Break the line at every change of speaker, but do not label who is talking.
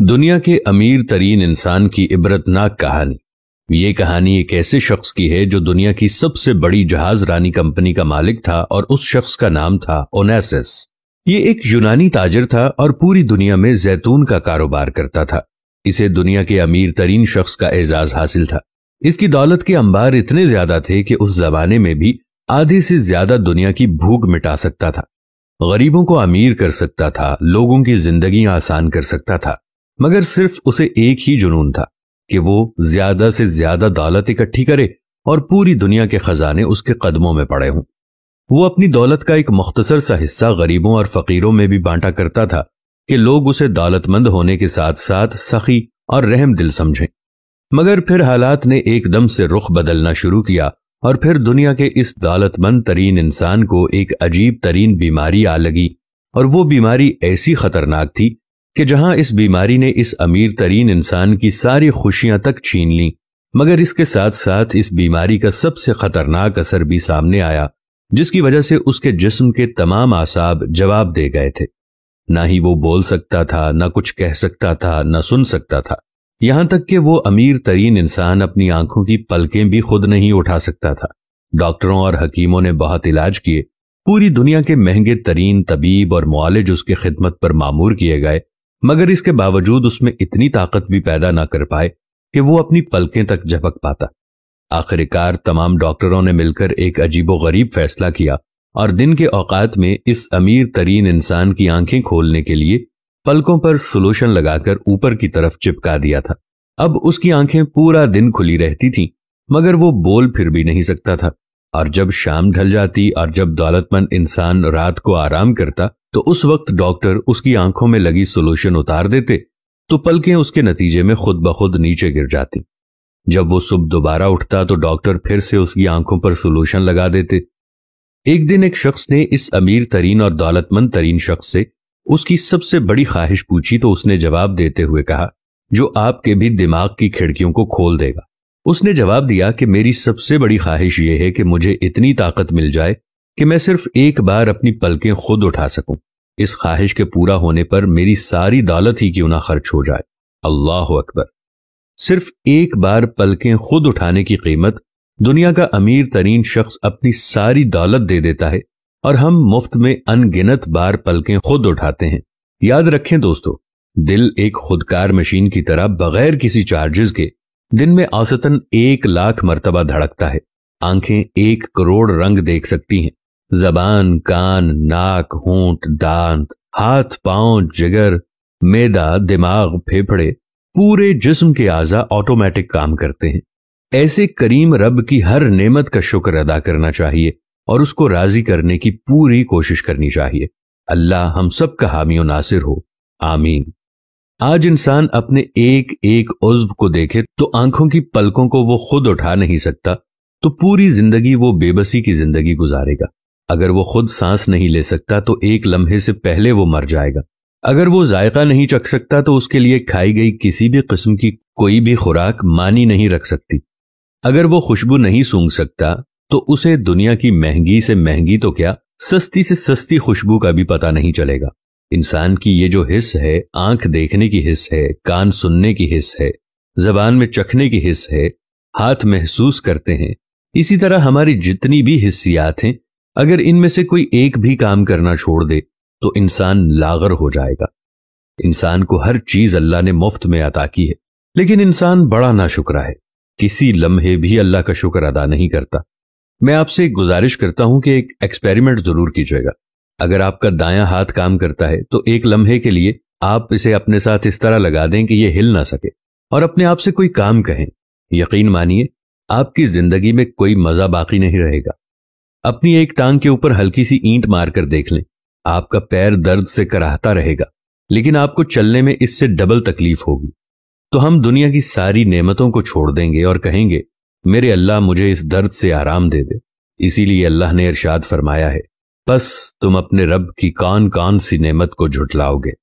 दुनिया के अमीर तरीन इंसान की इबरतनाक कहानी ये कहानी एक ऐसे शख्स की है जो दुनिया की सबसे बड़ी जहाज रानी कंपनी का मालिक था और उस शख्स का नाम था ओनेसिस ये एक यूनानी ताजर था और पूरी दुनिया में जैतून का कारोबार करता था इसे दुनिया के अमीर तरीन शख्स का एजाज हासिल था इसकी दौलत के अंबार इतने ज्यादा थे कि उस जमाने में भी आधे से ज्यादा दुनिया की भूख मिटा सकता था गरीबों को अमीर कर सकता था लोगों की जिंदगी आसान कर सकता था मगर सिर्फ उसे एक ही जुनून था कि वो ज्यादा से ज्यादा दौलत इकट्ठी करे और पूरी दुनिया के खजाने उसके कदमों में पड़े हों वो अपनी दौलत का एक मुख्तसर सा हिस्सा गरीबों और फकीरों में भी बांटा करता था कि लोग उसे दौलतमंद होने के साथ साथ सखी और रहम दिल समझें मगर फिर हालात ने एकदम से रुख बदलना शुरू किया और फिर दुनिया के इस दौलतमंद तरीन इंसान को एक अजीब तरीन बीमारी आ लगी और वो बीमारी ऐसी खतरनाक थी कि जहां इस बीमारी ने इस अमीर तरीन इंसान की सारी खुशियां तक छीन ली मगर इसके साथ साथ इस बीमारी का सबसे खतरनाक असर भी सामने आया जिसकी वजह से उसके जिस्म के तमाम आसाब जवाब दे गए थे ना ही वो बोल सकता था ना कुछ कह सकता था ना सुन सकता था यहां तक कि वो अमीर तरीन इंसान अपनी आंखों की पलकें भी खुद नहीं उठा सकता था डॉक्टरों और हकीमों ने बहुत इलाज किए पूरी दुनिया के महंगे तरीन तबीब और मालिज उसकी खिदमत पर मामूर किए गए मगर इसके बावजूद उसमें इतनी ताकत भी पैदा ना कर पाए कि वो अपनी पलकें तक झपक पाता आखिरकार तमाम डॉक्टरों ने मिलकर एक अजीबो गरीब फैसला किया और दिन के औकात में इस अमीर तरीन इंसान की आंखें खोलने के लिए पलकों पर सोलूशन लगाकर ऊपर की तरफ चिपका दिया था अब उसकी आंखें पूरा दिन खुली रहती थीं, मगर वो बोल फिर भी नहीं सकता था और जब शाम ढल जाती और जब दौलतमंद इंसान रात को आराम करता तो उस वक्त डॉक्टर उसकी आंखों में लगी सोल्यूशन उतार देते तो पलकें उसके नतीजे में खुद ब खुद नीचे गिर जाती जब वो सुबह दोबारा उठता तो डॉक्टर फिर से उसकी आंखों पर सोल्यूशन लगा देते एक दिन एक शख्स ने इस अमीर तरीन और दौलतमंद तरीन शख्स से उसकी सबसे बड़ी ख्वाहिश पूछी तो उसने जवाब देते हुए कहा जो आपके भी दिमाग की खिड़कियों को खोल देगा उसने जवाब दिया कि मेरी सबसे बड़ी ख्वाहिश यह है कि मुझे इतनी ताकत मिल जाए कि मैं सिर्फ एक बार अपनी पलकें खुद उठा सकूं इस ख्वाहिश के पूरा होने पर मेरी सारी दौलत ही क्यों ना खर्च हो जाए अल्लाह अकबर सिर्फ एक बार पलकें खुद उठाने की कीमत दुनिया का अमीर तरीन शख्स अपनी सारी दौलत दे देता है और हम मुफ्त में अनगिनत बार पलकें खुद उठाते हैं याद रखें दोस्तों दिल एक खुदकार मशीन की तरह बगैर किसी चार्जेस के दिन में औसतन एक लाख मरतबा धड़कता है आंखें एक करोड़ रंग देख सकती हैं जबान कान नाक होंठ दांत हाथ पांव जिगर मैदा दिमाग फेफड़े पूरे जिस्म के आजा ऑटोमेटिक काम करते हैं ऐसे करीम रब की हर नेमत का शुक्र अदा करना चाहिए और उसको राजी करने की पूरी कोशिश करनी चाहिए अल्लाह हम सब का हामी नासिर हो आमीन आज इंसान अपने एक एक उज्व को देखे तो आंखों की पलकों को वो खुद उठा नहीं सकता तो पूरी जिंदगी वो बेबसी की जिंदगी गुजारेगा अगर वो खुद सांस नहीं ले सकता तो एक लम्हे से पहले वो मर जाएगा अगर वो जायका नहीं चख सकता तो उसके लिए खाई गई किसी भी किस्म की कोई भी खुराक मानी नहीं रख सकती अगर वो खुशबू नहीं सूंघ सकता तो उसे दुनिया की महंगी से महंगी तो क्या सस्ती से सस्ती खुशबू का भी पता नहीं चलेगा इंसान की ये जो हिस्स है आंख देखने की हिस्स है कान सुनने की हिस्स है जबान में चखने की हिस्स है हाथ महसूस करते हैं इसी तरह हमारी जितनी भी हिस्सियात हैं अगर इनमें से कोई एक भी काम करना छोड़ दे तो इंसान लागर हो जाएगा इंसान को हर चीज अल्लाह ने मुफ्त में अदा की है लेकिन इंसान बड़ा ना शुक्रा है किसी लम्हे भी अल्लाह का शुक्र अदा नहीं करता मैं आपसे गुजारिश करता हूं कि एक एक्सपेरिमेंट जरूर कीजिएगा अगर आपका दाया हाथ काम करता है तो एक लम्हे के लिए आप इसे अपने साथ इस तरह लगा दें कि ये हिल ना सके और अपने आप से कोई काम कहें यकीन मानिए आपकी जिंदगी में कोई मजा बाकी नहीं रहेगा अपनी एक टांग के ऊपर हल्की सी ईंट मारकर देख लें आपका पैर दर्द से कराहता रहेगा लेकिन आपको चलने में इससे डबल तकलीफ होगी तो हम दुनिया की सारी नेमतों को छोड़ देंगे और कहेंगे मेरे अल्लाह मुझे इस दर्द से आराम दे दे इसीलिए अल्लाह ने इरशाद फरमाया है बस तुम अपने रब की कान कान सी नेमत को झुटलाओगे